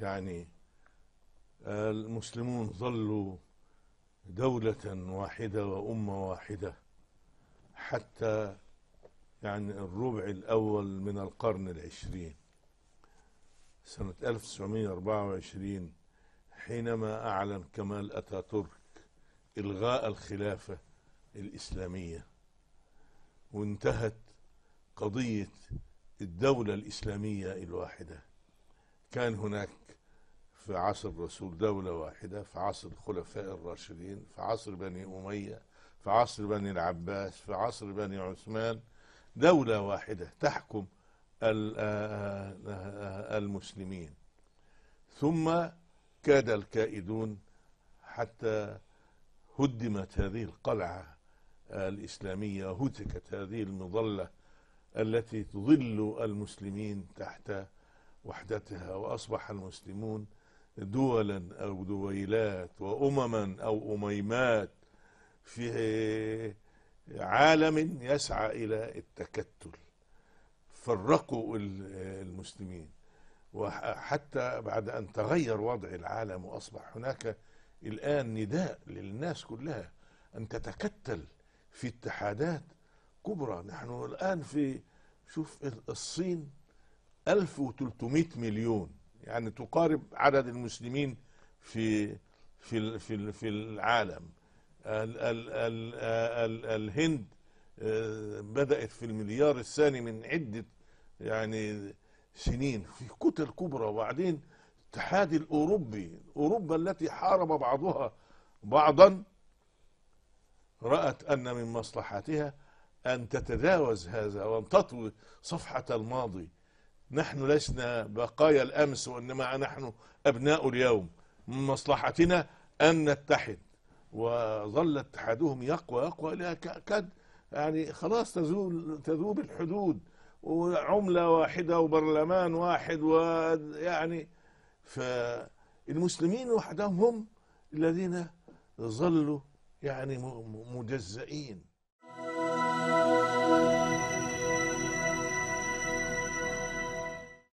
يعني المسلمون ظلوا دولة واحدة وأمة واحدة حتى يعني الربع الأول من القرن العشرين سنة 1924 حينما أعلن كمال أتاتورك إلغاء الخلافة الإسلامية وانتهت قضية الدولة الإسلامية الواحدة كان هناك في عصر الرسول دولة واحدة في عصر الخلفاء الراشدين في عصر بني أمية في عصر بني العباس في عصر بني عثمان دولة واحدة تحكم آه، آه، آه، المسلمين ثم كاد الكائدون حتى هدمت هذه القلعة الإسلامية هتكت هذه المظلة التي تظل المسلمين تحت وحدتها وأصبح المسلمون دولا أو دويلات وأمما أو أميمات في عالم يسعى إلى التكتل فرقوا المسلمين وحتى بعد أن تغير وضع العالم وأصبح هناك الآن نداء للناس كلها أن تتكتل في اتحادات كبرى نحن الآن في شوف الصين 1300 مليون يعني تقارب عدد المسلمين في في في في العالم ال ال ال ال الهند آه، بدأت في المليار الثاني من عدة يعني سنين في كتل كبرى وبعدين الاتحاد الأوروبي أوروبا التي حارب بعضها بعضا رأت أن من مصلحتها أن تتجاوز هذا وأن تطوي صفحة الماضي نحن لسنا بقايا الأمس وإنما نحن أبناء اليوم من مصلحتنا أن نتحد وظل اتحادهم يقوى يقوى إلى كاد يعني خلاص تزول تذوب الحدود وعملة واحدة وبرلمان واحد ويعني فالمسلمين وحدهم هم الذين ظلوا يعني مجزئين